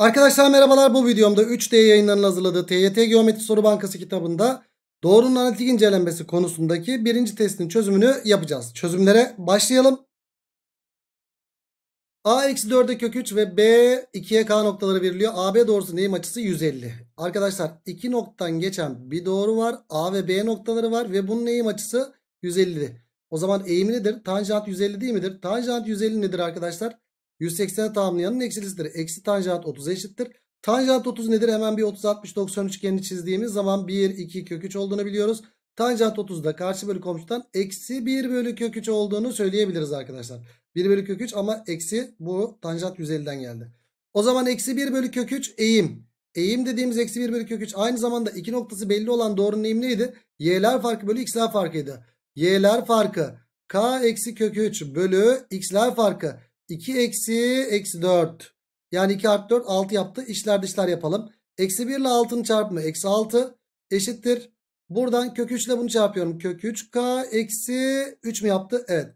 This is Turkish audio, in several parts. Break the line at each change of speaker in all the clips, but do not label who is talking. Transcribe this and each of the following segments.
Arkadaşlar merhabalar bu videomda 3D yayınlarının hazırladığı TYT Geometri Soru Bankası kitabında doğrunun analitik incelenmesi konusundaki birinci testin çözümünü yapacağız. Çözümlere başlayalım. A eksi 4'e kök 3 ve B 2'ye K noktaları veriliyor. AB doğrusu neyim açısı 150. Arkadaşlar iki noktadan geçen bir doğru var. A ve B noktaları var ve bunun eğim açısı 150. O zaman eğimi nedir? Tanjant 150 değil midir? Tanjant 150 nedir arkadaşlar? 180'e tamamlayanın eksilisidir. Eksi tanjant 30 eşittir. Tanjant 30 nedir? Hemen bir 30 60 90 üçgenini çizdiğimiz zaman 1 2 kök 3 olduğunu biliyoruz. Tanjant 30'da karşı bölü komşudan eksi 1 bölü kök 3 olduğunu söyleyebiliriz arkadaşlar. 1 bölü kök 3 ama eksi bu tanjant 150'den geldi. O zaman eksi 1 bölü kök 3 eğim. Eğim dediğimiz eksi 1 bölü kök 3 aynı zamanda iki noktası belli olan doğrunun eğim neydi? Y'ler farkı bölü x'ler farkıydı. Y'ler farkı k eksi kök 3 bölü x'ler farkı. 2 eksi eksi 4. Yani 2 artı 4 6 yaptı. İşler dışlar yapalım. Eksi 1 ile 6'nın çarpımı eksi 6 eşittir. Buradan kök 3 ile bunu çarpıyorum. Kök 3k eksi 3 mü yaptı? Evet.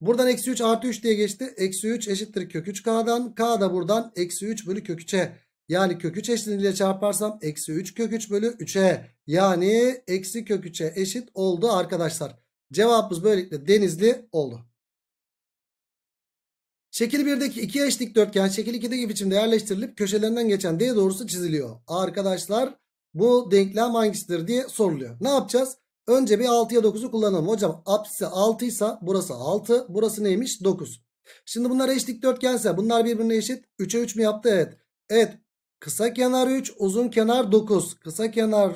Buradan eksi 3 artı 3 diye geçti. Eksi 3 eşittir kök 3k'dan. K da buradan eksi 3 bölü kök 3'e. Yani kök 3 eşitliğiyle çarparsam eksi 3 kök 3 bölü 3'e. Yani eksi kök 3'e eşit oldu arkadaşlar. Cevabımız böylelikle denizli oldu. Şekil 1'deki iki eş dikdörtgen şekil 2'deki biçimde yerleştirilip köşelerinden geçen D doğrusu çiziliyor. Arkadaşlar bu denklem hangisidir diye soruluyor. Ne yapacağız? Önce bir 6'ya 9'u kullanalım. Hocam apsisi 6 ise burası 6. Burası neymiş? 9. Şimdi bunlar eş dikdörtgense bunlar birbirine eşit. 3'e 3 mü yaptı? Evet. Evet. Kısa kenar 3, uzun kenar 9. Kısa kenar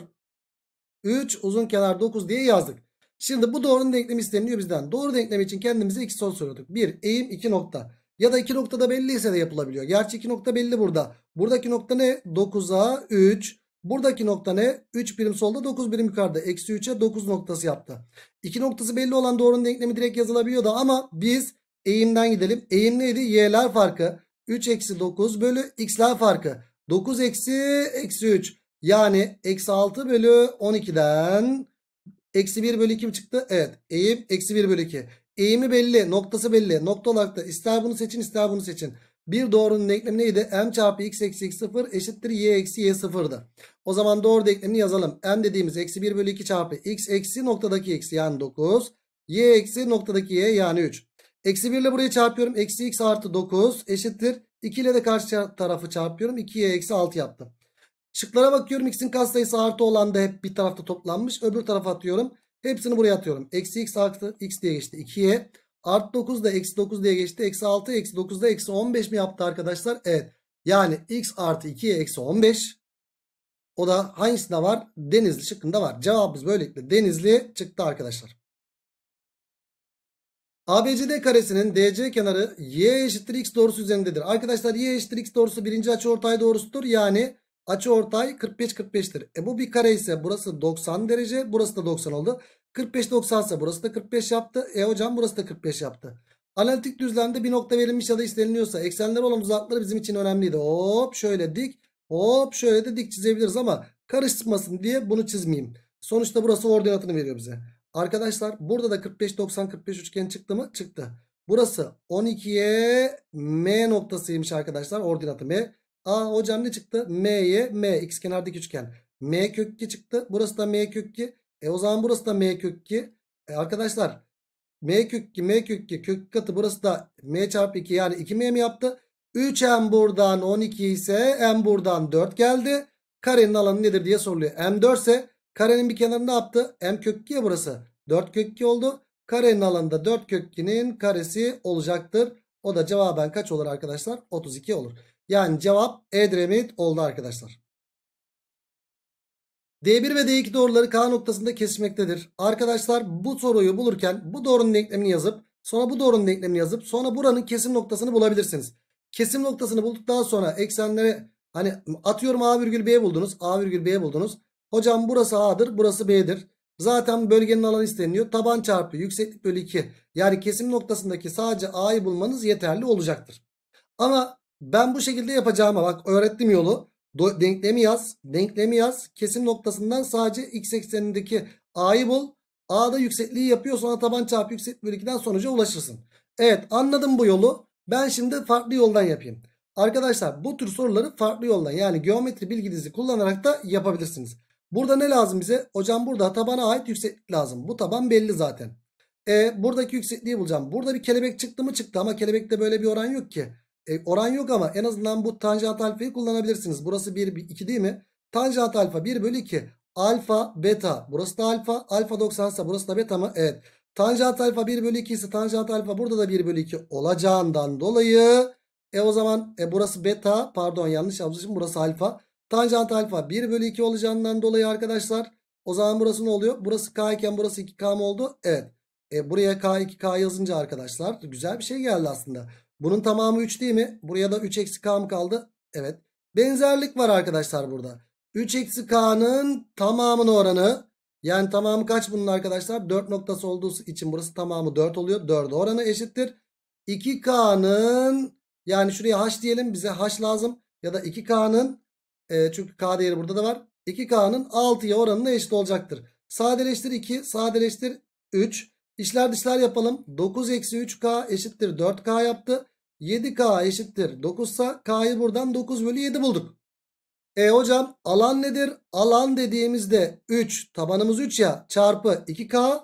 3, uzun kenar 9 diye yazdık. Şimdi bu doğrunun denklemi isteniyor bizden. Doğru denklemi için kendimize iki soru soruyorduk. 1 eğim 2 nokta. Ya da iki noktada belliyse de yapılabiliyor. Gerçi iki nokta belli burada. Buradaki nokta ne? 9'a 3. Buradaki nokta ne? 3 birim solda 9 birim yukarıda. Eksi 3'e 9 noktası yaptı. İki noktası belli olan doğrunun denklemi direkt yazılabiliyordu. Ama biz eğimden gidelim. Eğim neydi? Y'ler farkı. 3 eksi 9 bölü x'ler farkı. 9 eksi eksi 3. Yani eksi 6 bölü 12'den eksi 1 bölü 2 mi çıktı? Evet. Eğim eksi 1 bölü 2. Eğimi belli. Noktası belli. Nokta olarak da ister bunu seçin ister bunu seçin. Bir doğrunun denklemi neydi? M çarpı x eksi x sıfır eşittir y eksi y sıfırdı. O zaman doğru denklemini yazalım. M dediğimiz eksi 1 bölü 2 çarpı x eksi noktadaki x yani 9. Y eksi noktadaki y yani 3. Eksi 1 ile buraya çarpıyorum. Eksi x artı 9 eşittir. 2 ile de karşı tarafı çarpıyorum. 2y eksi 6 yaptım. Şıklara bakıyorum. X'in katsayısı artı olan da hep bir tarafta toplanmış. Öbür tarafa atıyorum. Hepsini buraya atıyorum. Eksi x artı x diye geçti 2'ye. Art 9 da eksi 9 diye geçti. Eksi 6 eksi 9 da eksi 15 mi yaptı arkadaşlar? Evet. Yani x artı 2'ye eksi 15. O da hangisinde var? Denizli şıkkında var. Cevabımız böylelikle denizli çıktı arkadaşlar. ABCD karesinin DC kenarı y eşittir x doğrusu üzerindedir. Arkadaşlar y eşittir x doğrusu birinci açıortay doğrusudur. Yani Açı ortay 45 45'tir. E bu bir kare ise burası 90 derece. Burası da 90 oldu. 45 90 ise burası da 45 yaptı. E hocam burası da 45 yaptı. Analitik düzlemde bir nokta verilmiş ya da isteniliyorsa eksenler olan uzakları bizim için önemliydi. Hop şöyle dik. Hop şöyle de dik çizebiliriz ama karışmasın diye bunu çizmeyeyim. Sonuçta burası ordinatını veriyor bize. Arkadaşlar burada da 45 90 45 üçgen çıktı mı? Çıktı. Burası 12'ye M noktasıymış arkadaşlar. Ordinatı M. A hocam ne çıktı? M'ye M. X kenardaki üçgen. M kök 2 çıktı. Burası da M kök 2. E o zaman burası da M kök 2. E, arkadaşlar M kök 2 M kök 2 kök katı burası da M çarpı 2 yani 2M mi yaptı? 3M buradan 12 ise M buradan 4 geldi. Karenin alanı nedir diye soruluyor. M 4 ise karenin bir kenarı ne yaptı? M kök 2 ya burası. 4 kök 2 oldu. Karenin alanında 4 kök 2'nin karesi olacaktır. O da cevaben kaç olur arkadaşlar? 32 olur. Yani cevap Edremit oldu arkadaşlar. D1 ve D2 doğruları K noktasında kesişmektedir. Arkadaşlar bu soruyu bulurken bu doğrunun denklemini yazıp sonra bu doğrunun denklemini yazıp sonra buranın kesim noktasını bulabilirsiniz. Kesim noktasını bulduktan sonra eksenlere hani atıyorum A virgül B buldunuz. A virgül B buldunuz. Hocam burası A'dır burası B'dir. Zaten bölgenin alanı isteniyor. Taban çarpı yükseklik bölü 2. Yani kesim noktasındaki sadece A'yı bulmanız yeterli olacaktır. Ama ben bu şekilde yapacağıma bak öğrettim yolu. Denklemi yaz. Denklemi yaz. Kesim noktasından sadece x eksenindeki a'yı bul. A'da yüksekliği yapıyor sonra taban çarpı yükseklik bölü 2'den sonuca ulaşırsın. Evet anladım bu yolu. Ben şimdi farklı yoldan yapayım. Arkadaşlar bu tür soruları farklı yoldan yani geometri bilginizi kullanarak da yapabilirsiniz. Burada ne lazım bize? Hocam burada tabana ait yükseklik lazım. Bu taban belli zaten. E, buradaki yüksekliği bulacağım. Burada bir kelebek çıktı mı çıktı ama kelebekte böyle bir oran yok ki. E, oran yok ama en azından bu tanjant alfayı kullanabilirsiniz. Burası 1, 2 değil mi? Tanjant alfa 1 bölü 2. Alfa, beta. Burası da alfa. Alfa 90 ise burası da beta mı? Evet. Tanjant alfa 1 bölü 2 ise tanjant alfa burada da 1 bölü 2 olacağından dolayı e o zaman e, burası beta pardon yanlış yapmışım burası alfa. Tanjant alfa 1 bölü 2 olacağından dolayı arkadaşlar o zaman burası ne oluyor? Burası k iken burası 2k mı oldu? Evet. E, buraya k2k yazınca arkadaşlar güzel bir şey geldi aslında. Bunun tamamı 3 değil mi? Buraya da 3 eksi k mı kaldı? Evet. Benzerlik var arkadaşlar burada. 3 eksi k'nın tamamının oranı. Yani tamamı kaç bunun arkadaşlar? 4 noktası olduğu için burası tamamı 4 oluyor. 4 oranı eşittir. 2k'nın yani şuraya h diyelim bize h lazım. Ya da 2k'nın e, çünkü k değeri burada da var. 2k'nın 6'ya oranına eşit olacaktır. Sadeleştir 2 sadeleştir 3. İşler dışlar yapalım. 9 eksi 3k eşittir 4k yaptı. 7K eşittir 9 sa K'yı buradan 9 bölü 7 bulduk. E hocam alan nedir? Alan dediğimizde 3 tabanımız 3 ya çarpı 2K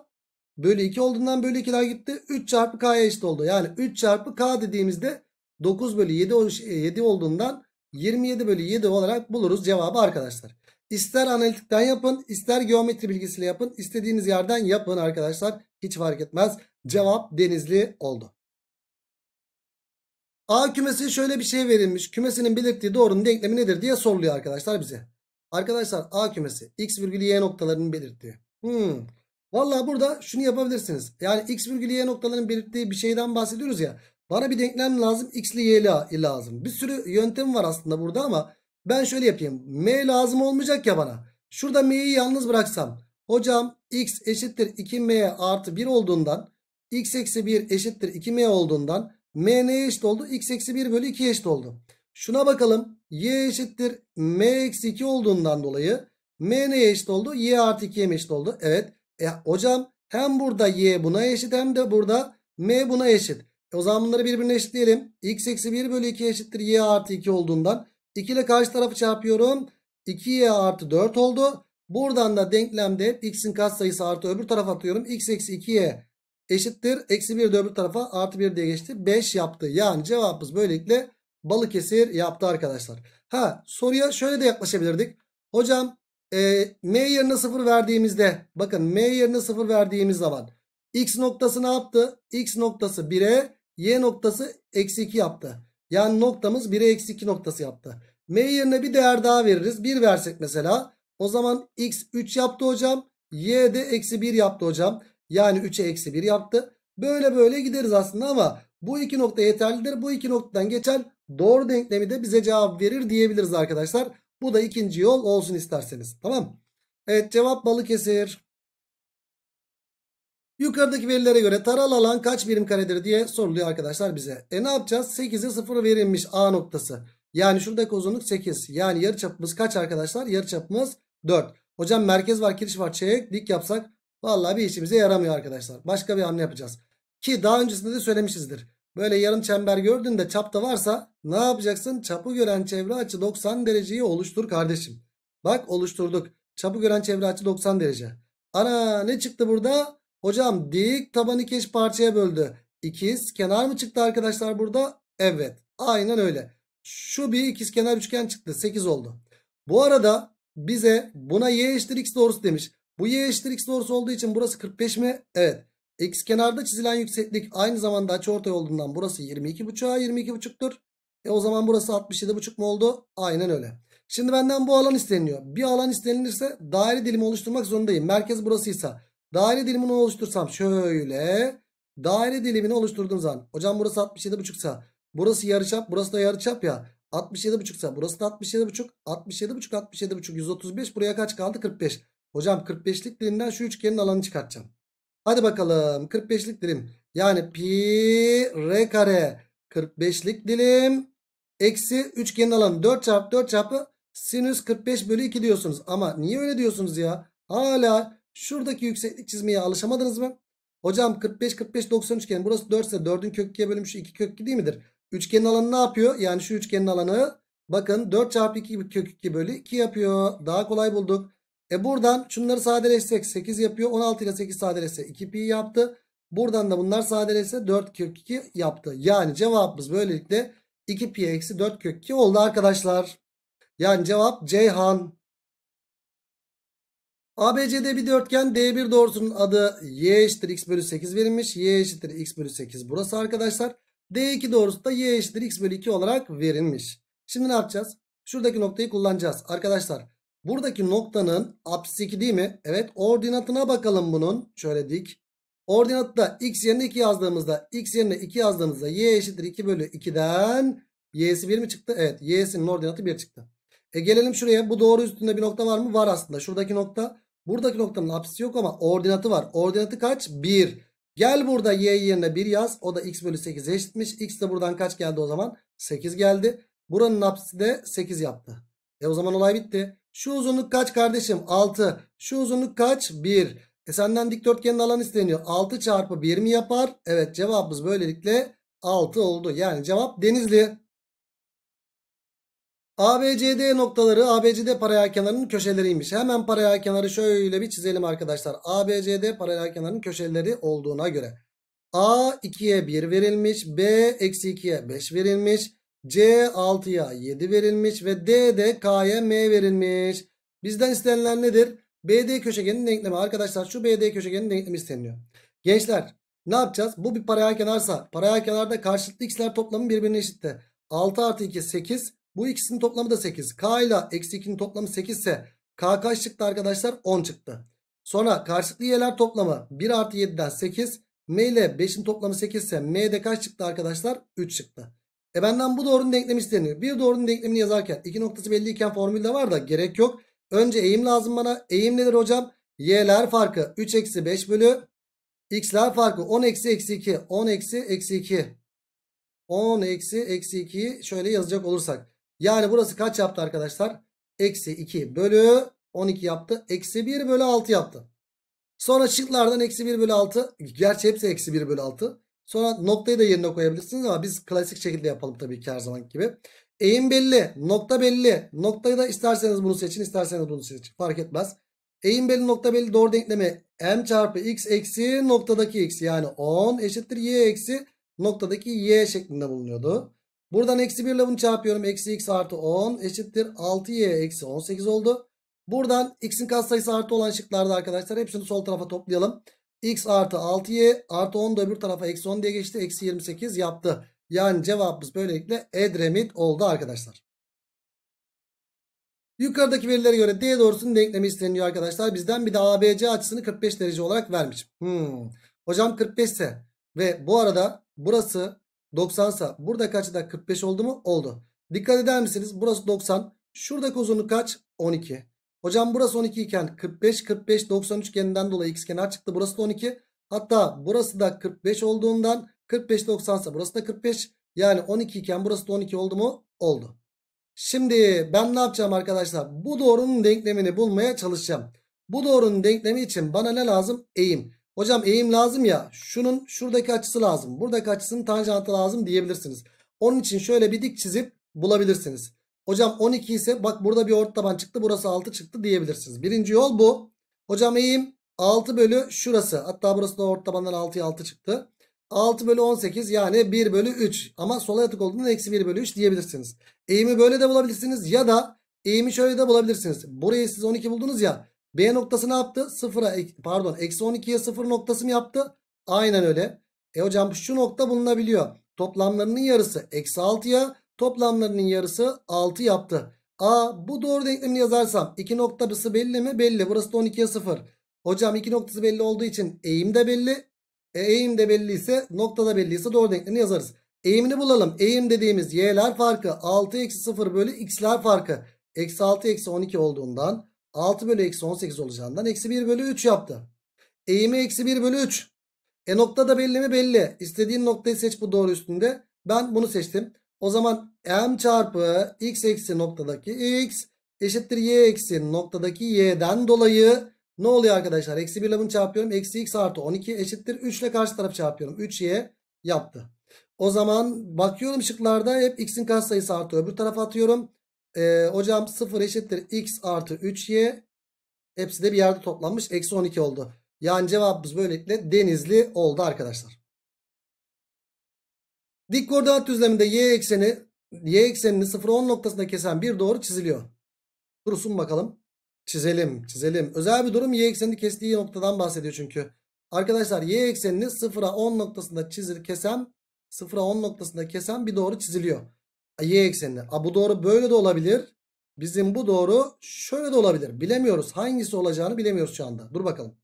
bölü 2 olduğundan bölü 2'ler gitti. 3 çarpı K'ya eşit oldu. Yani 3 çarpı K dediğimizde 9 bölü 7, 7 şey, e, olduğundan 27 bölü 7 olarak buluruz cevabı arkadaşlar. İster analitikten yapın ister geometri bilgisiyle yapın istediğiniz yerden yapın arkadaşlar hiç fark etmez. Cevap denizli oldu. A kümesi şöyle bir şey verilmiş. Kümesinin belirttiği doğrunun denklemi nedir diye soruluyor arkadaşlar bize. Arkadaşlar A kümesi x virgül y noktalarının belirttiği. Hmm. Valla burada şunu yapabilirsiniz. Yani x virgül y noktalarının belirttiği bir şeyden bahsediyoruz ya. Bana bir denklem lazım. X ile y lazım. Bir sürü yöntem var aslında burada ama ben şöyle yapayım. M lazım olmayacak ya bana. Şurada m'yi yalnız bıraksam. Hocam x eşittir 2m artı 1 olduğundan x eksi 1 eşittir 2m olduğundan M neye eşit oldu? X eksi 1 bölü 2 eşit oldu. Şuna bakalım. Y eşittir. M eksi 2 olduğundan dolayı M neye eşit oldu? Y artı 2'ye mi eşit oldu? Evet. E, hocam hem burada Y buna eşit hem de burada M buna eşit. E, o zaman bunları birbirine eşitleyelim. X eksi 1 bölü 2 eşittir. Y artı 2 olduğundan. 2 ile karşı tarafı çarpıyorum. 2Y artı 4 oldu. Buradan da denklemde x'in katsayısı artı öbür tarafa atıyorum. x eksi 2y eşittir. Eksi 1 de öbür tarafa artı 1 diye geçti. 5 yaptı. Yani cevabımız böylelikle Balıkesir yaptı arkadaşlar. Ha soruya şöyle de yaklaşabilirdik. Hocam e, M yerine 0 verdiğimizde bakın M yerine 0 verdiğimiz zaman X noktası ne yaptı? X noktası 1'e Y noktası eksi 2 yaptı. Yani noktamız 1'e eksi 2 noktası yaptı. M yerine bir değer daha veririz. 1 versek mesela. O zaman X 3 yaptı hocam. Y de eksi 1 yaptı hocam. Yani 3'e eksi 1 yaptı. Böyle böyle gideriz aslında ama bu iki nokta yeterlidir. Bu iki noktadan geçen doğru denklemi de bize cevap verir diyebiliriz arkadaşlar. Bu da ikinci yol olsun isterseniz. Tamam. Evet cevap Balıkesir. Yukarıdaki verilere göre taralı alan kaç birim karedir diye soruluyor arkadaşlar bize. E ne yapacağız? 8'e 0 verilmiş A noktası. Yani şuradaki uzunluk 8. Yani yarı çapımız kaç arkadaşlar? Yarı çapımız 4. Hocam merkez var, kiriş var. Çeyrek dik yapsak Vallahi bir işimize yaramıyor arkadaşlar. Başka bir hamle yapacağız. Ki daha öncesinde de söylemişizdir. Böyle yarım çember gördüğünde çapta varsa ne yapacaksın? Çapı gören çevre açı 90 dereceyi oluştur kardeşim. Bak oluşturduk. Çapı gören çevre açı 90 derece. Ana ne çıktı burada? Hocam dik taban iki parçaya böldü. İkiz kenar mı çıktı arkadaşlar burada? Evet. Aynen öyle. Şu bir ikiz kenar üçgen çıktı. 8 oldu. Bu arada bize buna y eşittir x doğrusu demiş. Bu y eşittir x doğrusu olduğu için burası 45 mi? Evet. X kenarda çizilen yükseklik aynı zamanda açıortay olduğundan burası 22.5'a 22.5'tür. E o zaman burası 67.5 mu oldu? Aynen öyle. Şimdi benden bu alan isteniyor. Bir alan istenilirse daire dilimi oluşturmak zorundayım. Merkez burasıysa daire dilimini oluştursam şöyle daire dilimini oluşturduğum zaman hocam burası 67.5 ise burası yarıçap burası da yarıçap ya 67.5 ise burası da 67.5 67.5 67.5 135 buraya kaç kaldı 45. Hocam 45'lik dilimden şu üçgenin alanını çıkartacağım. Hadi bakalım 45'lik dilim. Yani pi r kare 45'lik dilim. Eksi üçgenin alanı 4 çarpı 4 çarpı sinüs 45 bölü 2 diyorsunuz. Ama niye öyle diyorsunuz ya? Hala şuradaki yükseklik çizmeye alışamadınız mı? Hocam 45 45 90 üçgeni burası 4 ise 4'ün kök 2'ye bölünmüş 2 kök 2 değil midir? Üçgenin alanı ne yapıyor? Yani şu üçgenin alanı bakın 4 çarpı 2 kök 2 bölü 2 yapıyor. Daha kolay bulduk. E buradan şunları sadeleşsek 8 yapıyor. 16 ile 8 sadeleşse 2 pi yaptı. Buradan da bunlar sadeleşse 4 kök 2 yaptı. Yani cevabımız böylelikle 2 pi eksi 4 kök 2 oldu arkadaşlar. Yani cevap Ceyhan. ABCD bir dörtgen D1 doğrusunun adı y eşittir x bölü 8 verilmiş. Y eşittir x bölü 8 burası arkadaşlar. D2 doğrusu da y eşittir x bölü 2 olarak verilmiş. Şimdi ne yapacağız? Şuradaki noktayı kullanacağız. Arkadaşlar Buradaki noktanın apsis 2 değil mi? Evet ordinatına bakalım bunun. Şöyle dik. Ordinatta x yerine 2 yazdığımızda x yerine 2 yazdığımızda y eşittir 2 bölü 2'den y'si 1 mi çıktı? Evet y'sinin ordinatı 1 çıktı. E gelelim şuraya bu doğru üstünde bir nokta var mı? Var aslında şuradaki nokta. Buradaki noktanın apsisi yok ama ordinatı var. Ordinatı kaç? 1. Gel burada y yerine 1 yaz. O da x bölü 8 eşitmiş. x de buradan kaç geldi o zaman? 8 geldi. Buranın apsisi de 8 yaptı. E o zaman olay bitti. Şu uzunluk kaç kardeşim? 6. Şu uzunluk kaç? 1. E senden dikdörtgenin alanı isteniyor. 6 çarpı 1 mi yapar? Evet cevabımız böylelikle 6 oldu. Yani cevap Denizli. ABCD noktaları ABCD paralel kenarının köşeleriymiş. Hemen paralel kenarı şöyle bir çizelim arkadaşlar. ABCD paralel kenarının köşeleri olduğuna göre. A 2'ye 1 verilmiş. B eksi 2'ye 5 verilmiş. C 6'ya 7 verilmiş ve D de K'ya M verilmiş. Bizden istenilen nedir? BD köşegenin denklemi. Arkadaşlar şu BD köşegenin denklemi isteniyor. Gençler ne yapacağız? Bu bir paralel kenarsa paralel kenarda karşılıklı x'ler toplamı birbirine eşitti. 6 artı 2 8. Bu ikisinin toplamı da 8. K ile eksi 2'nin toplamı 8 ise K kaç çıktı arkadaşlar? 10 çıktı. Sonra karşılıklı y'ler toplamı 1 artı 7'den 8. M ile 5'in toplamı 8 ise M de kaç çıktı arkadaşlar? 3 çıktı. E benden bu doğrunun denklemi isteniyor. Bir doğrunun denklemini yazarken iki noktası belliyken formülde var da gerek yok. Önce eğim lazım bana. Eğim nedir hocam? Y'ler farkı 3 eksi 5 bölü. X'ler farkı 10 eksi eksi 2. 10 eksi eksi 2. 10 eksi eksi 2'yi şöyle yazacak olursak. Yani burası kaç yaptı arkadaşlar? Eksi 2 bölü 12 yaptı. Eksi 1 bölü 6 yaptı. Sonra şıklardan eksi 1 bölü 6. Gerçi hepsi eksi 1 bölü 6. Sonra noktayı da yerine koyabilirsiniz ama biz klasik şekilde yapalım tabii ki her zaman gibi. Eğim belli. Nokta belli. Noktayı da isterseniz bunu seçin isterseniz bunu seçin. Fark etmez. Eğim belli nokta belli doğru denklemi m çarpı x eksi noktadaki x yani 10 eşittir y eksi noktadaki y şeklinde bulunuyordu. Buradan eksi 1 ile bunu çarpıyorum. Eksi x artı 10 eşittir 6y eksi 18 oldu. Buradan x'in katsayısı artı olan şıklarda arkadaşlar hepsini sol tarafa toplayalım. X artı 6Y artı 10 da bir tarafa eksi 10 diye geçti. Eksi 28 yaptı. Yani cevabımız böylelikle Edremit oldu arkadaşlar. Yukarıdaki verilere göre D doğrusunun denklemi isteniyor arkadaşlar. Bizden bir de ABC açısını 45 derece olarak vermiş. Hmm. Hocam 45 ise ve bu arada burası 90 ise burada kaç da 45 oldu mu? Oldu. Dikkat eder misiniz? Burası 90. Şuradaki uzunluk kaç? 12. Hocam burası 12 iken 45 45 90 üçgeninden dolayı x kenar çıktı. Burası da 12. Hatta burası da 45 olduğundan 45 90 ise burası da 45. Yani 12 iken burası da 12 oldu mu? Oldu. Şimdi ben ne yapacağım arkadaşlar? Bu doğrunun denklemini bulmaya çalışacağım. Bu doğrunun denklemi için bana ne lazım? Eğim. Hocam eğim lazım ya. Şunun şuradaki açısı lazım. Buradaki açısının tanjantı lazım diyebilirsiniz. Onun için şöyle bir dik çizip bulabilirsiniz. Hocam 12 ise bak burada bir orta taban çıktı. Burası 6 çıktı diyebilirsiniz. Birinci yol bu. Hocam eğim 6 bölü şurası. Hatta burası da orta tabandan 6'ya 6 çıktı. 6 bölü 18 yani 1 bölü 3. Ama sola yatık olduğunda eksi 1 bölü 3 diyebilirsiniz. Eğimi böyle de bulabilirsiniz. Ya da eğimi şöyle de bulabilirsiniz. Burayı siz 12 buldunuz ya. B noktası ne yaptı? 0'a pardon eksi 12'ye 0 noktası mı yaptı? Aynen öyle. E hocam şu nokta bulunabiliyor. Toplamlarının yarısı eksi 6'ya Toplamlarının yarısı 6 yaptı. A bu doğru denklemini yazarsam 2 noktası belli mi? Belli. Burası da 12'ye 0. Hocam 2 noktası belli olduğu için eğim de belli. E, eğim de belliyse nokta da belliyse doğru denklemini yazarız. Eğimini bulalım. Eğim dediğimiz y'ler farkı 6 eksi 0 bölü x'ler farkı. Eksi 6 eksi 12 olduğundan 6 bölü eksi 18 olacağından eksi 1 bölü 3 yaptı. Eğimi eksi 1 bölü 3. E nokta da belli mi? Belli. İstediğin noktayı seç bu doğru üstünde. Ben bunu seçtim. O zaman m çarpı x eksi noktadaki x eşittir y eksi noktadaki y'den dolayı ne oluyor arkadaşlar? Eksi 1 ile bunu çarpıyorum. Eksi x artı 12 eşittir 3 ile karşı tarafı çarpıyorum. 3y yaptı. O zaman bakıyorum şıklarda hep x'in kaç sayısı artı öbür tarafa atıyorum. Ee, hocam 0 eşittir x artı 3y. Hepsi de bir yerde toplanmış. Eksi 12 oldu. Yani cevabımız böylelikle denizli oldu arkadaşlar. Dik koordinat düzleminde y ekseni y eksenini 0-10 noktasında kesen bir doğru çiziliyor. Dursun bakalım. Çizelim çizelim. Özel bir durum y eksenini kestiği noktadan bahsediyor çünkü. Arkadaşlar y eksenini 0'a 10 noktasında çizir kesen 0'a 10 noktasında kesen bir doğru çiziliyor. Y eksenini. A, bu doğru böyle de olabilir. Bizim bu doğru şöyle de olabilir. Bilemiyoruz. Hangisi olacağını bilemiyoruz şu anda. Dur bakalım.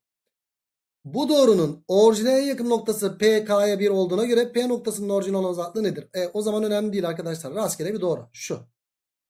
Bu doğrunun orijinale yakın noktası PK'ya 1 olduğuna göre P noktasının orijinal olan uzaklığı nedir? E, o zaman önemli değil arkadaşlar. Rastgele bir doğru. Şu.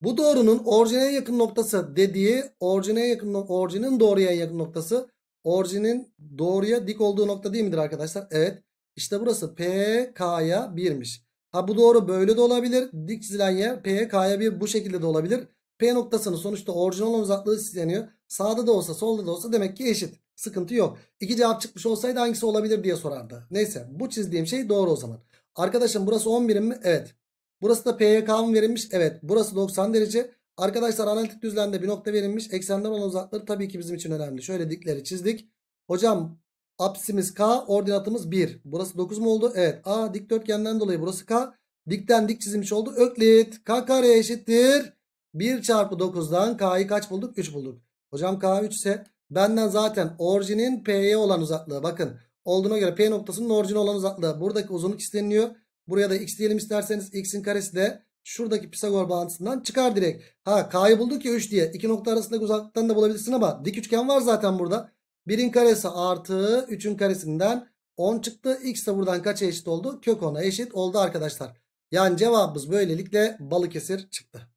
Bu doğrunun orijinale yakın noktası dediği orijine yakın orijinin doğruya yakın noktası orijinin doğruya dik olduğu nokta değil midir arkadaşlar? Evet. İşte burası PK'ya 1'miş. Ha bu doğru böyle de olabilir. Dik çizilen yer PK'ya 1 bu şekilde de olabilir. P noktasının sonuçta orijinal uzaklığı isteniyor. Sağda da olsa solda da olsa demek ki eşit. Sıkıntı yok. İki cevap çıkmış olsaydı hangisi olabilir diye sorardı. Neyse bu çizdiğim şey doğru o zaman. Arkadaşım burası 10 mi? Evet. Burası da PYK'ın verilmiş. Evet. Burası 90 derece. Arkadaşlar analitik düzlemde bir nokta verilmiş. Eksenden olan uzaklığı tabii ki bizim için önemli. Şöyle dikleri çizdik. Hocam apsimiz K ordinatımız 1. Burası 9 mu oldu? Evet. A dikdörtgenden dolayı burası K. Dikten dik çizilmiş oldu. Öklit. K kare eşittir. 1 çarpı 9'dan K'yı kaç bulduk? 3 bulduk. Hocam K3 ise benden zaten orijinin P'ye olan uzaklığı. Bakın olduğuna göre P noktasının orijine olan uzaklığı. Buradaki uzunluk isteniliyor. Buraya da x diyelim isterseniz x'in karesi de şuradaki Pisagor bağıntısından çıkar direkt. Ha k'yı bulduk ya 3 diye. İki nokta arasındaki uzaklıktan da bulabilirsin ama dik üçgen var zaten burada. 1'in karesi artı 3'ün karesinden 10 çıktı. X de buradan kaça eşit oldu? Kök 10'a eşit oldu arkadaşlar. Yani cevabımız böylelikle Balıkesir çıktı.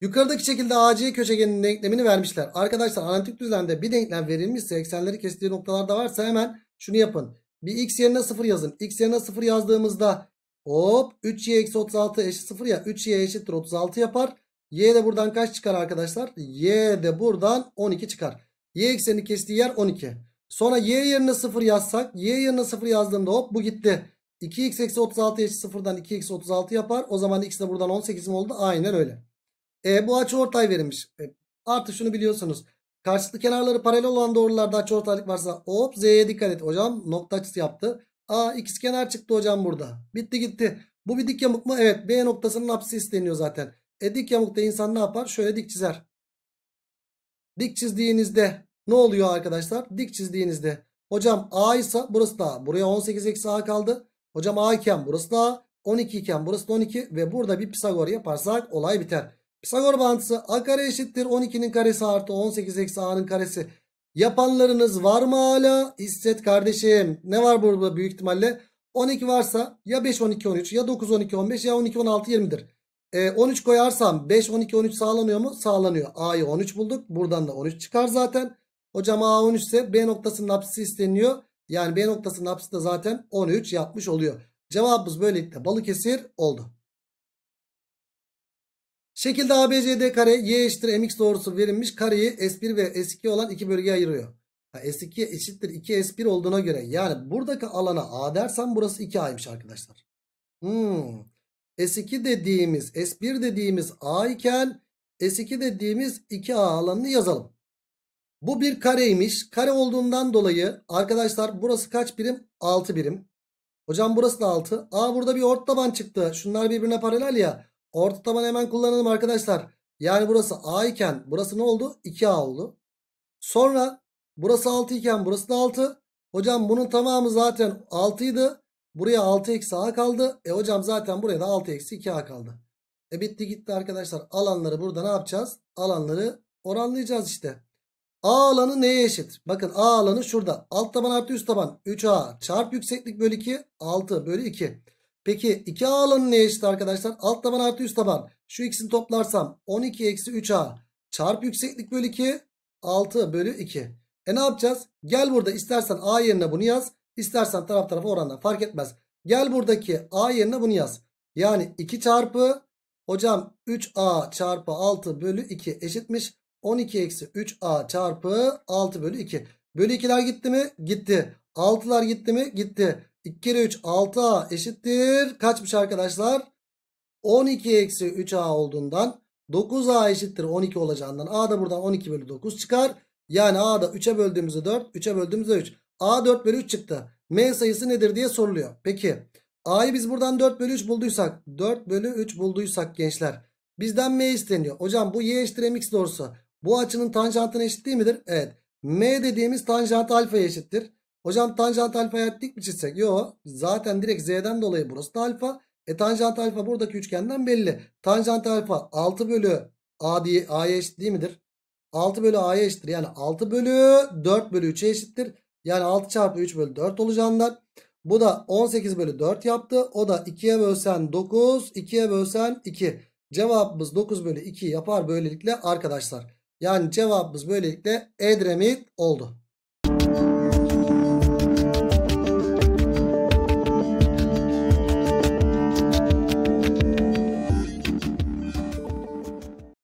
Yukarıdaki şekilde AC köşegenin denklemini vermişler. Arkadaşlar analitik düzlemde bir denklem verilmişse eksenleri kestiği noktalarda varsa hemen şunu yapın. Bir x yerine 0 yazın. x yerine 0 yazdığımızda hop 3y eksi 36 eşit 0 ya 3y eşittir 36 yapar. Y de buradan kaç çıkar arkadaşlar? Y de buradan 12 çıkar. Y ekseni kestiği yer 12. Sonra y yerine 0 yazsak y yerine 0 yazdığımda hop bu gitti. 2x eksi 36 eşit 0'dan 2x 36 yapar. O zaman x de buradan 18 mi oldu? Aynen öyle. E bu açı ortay verilmiş. E, artı şunu biliyorsunuz. Karşılıklı kenarları paralel olan doğrularda açı ortaylık varsa hop Z'ye dikkat et hocam. Nokta açısı yaptı. A ikiz kenar çıktı hocam burada. Bitti gitti. Bu bir dik yamuk mu? Evet. B noktasının apsisi deniyor zaten. E dik yamukta insan ne yapar? Şöyle dik çizer. Dik çizdiğinizde ne oluyor arkadaşlar? Dik çizdiğinizde hocam A ise burası da A. Buraya 18 eksi A kaldı. Hocam A iken burası da A. 12 iken burası da 12 ve burada bir Pisagor yaparsak olay biter. Pisagor bağıntısı a kare eşittir 12'nin karesi artı 18 eksi a'nın karesi. Yapanlarınız var mı hala? İstet kardeşim. Ne var burada büyük ihtimalle? 12 varsa ya 5 12 13 ya 9 12 15 ya 12 16 20'dir. E, 13 koyarsam 5 12 13 sağlanıyor mu? Sağlanıyor. A'yı 13 bulduk. Buradan da 13 çıkar zaten. Hocam A 13 ise B noktasının apsisi isteniyor. Yani B noktasının apsisi de zaten 13 yapmış oluyor. Cevabımız böylelikle Balıkesir oldu. Şekilde ABCD kare y eşittir mx doğrusu verilmiş kareyi S1 ve S2 olan iki bölgeye ayırıyor. Ha, S2 eşittir 2S1 olduğuna göre yani buradaki alana A dersem burası 2A'ymış arkadaşlar. Hmm. S2 dediğimiz S1 dediğimiz A iken S2 dediğimiz 2A alanını yazalım. Bu bir kareymiş. Kare olduğundan dolayı arkadaşlar burası kaç birim? 6 birim. Hocam burası da 6. A burada bir ort taban çıktı. Şunlar birbirine paralel ya. Orta tabanı hemen kullanalım arkadaşlar. Yani burası A iken burası ne oldu? 2A oldu. Sonra burası 6 iken burası da 6. Hocam bunun tamamı zaten 6 idi. Buraya 6 eksi A kaldı. E hocam zaten buraya da 6 eksi 2A kaldı. E bitti gitti arkadaşlar. Alanları burada ne yapacağız? Alanları oranlayacağız işte. A alanı neye eşit? Bakın A alanı şurada. Alt taban artı üst taban 3A çarp yükseklik bölü 2 6 bölü 2. Peki 2A alanı neye eşit arkadaşlar? Alt taban artı üst taban. Şu ikisini toplarsam 12 eksi 3A çarp yükseklik bölü 2 6 bölü 2. E ne yapacağız? Gel burada istersen A yerine bunu yaz. İstersen taraf tarafa oranla fark etmez. Gel buradaki A yerine bunu yaz. Yani 2 çarpı hocam 3A çarpı 6 bölü 2 eşitmiş. 12 eksi 3A çarpı 6 bölü 2. Bölü 2'ler gitti mi? Gitti. 6'lar gitti mi? Gitti. 2 kere 3 6A eşittir. Kaçmış arkadaşlar? 12 eksi 3A olduğundan 9A eşittir 12 olacağından A da buradan 12 bölü 9 çıkar. Yani a da 3'e böldüğümüzde 4, 3'e böldüğümüzde 3. A 4 bölü 3 çıktı. M sayısı nedir diye soruluyor. Peki A'yı biz buradan 4 bölü 3 bulduysak 4 bölü 3 bulduysak gençler bizden M isteniyor. Hocam bu Y eşittir MX doğrusu. Bu açının tanjantına eşit değil midir? Evet. M dediğimiz tanjant alfa eşittir. Hocam tanjant alfayı dik mi çizsek? Yok. Zaten direkt z'den dolayı burası da alfa. E tanjant alfa buradaki üçgenden belli. Tanjant alfa 6 bölü a diye a'ya eşit değil midir? 6 bölü a'ya eşittir. Yani 6 bölü 4 bölü 3'e eşittir. Yani 6 çarpı 3 bölü 4 olacağından. Bu da 18 bölü 4 yaptı. O da 2'ye bölsen 9, 2'ye bölsen 2. Cevabımız 9 bölü 2 yapar böylelikle arkadaşlar. Yani cevabımız böylelikle Edremit oldu.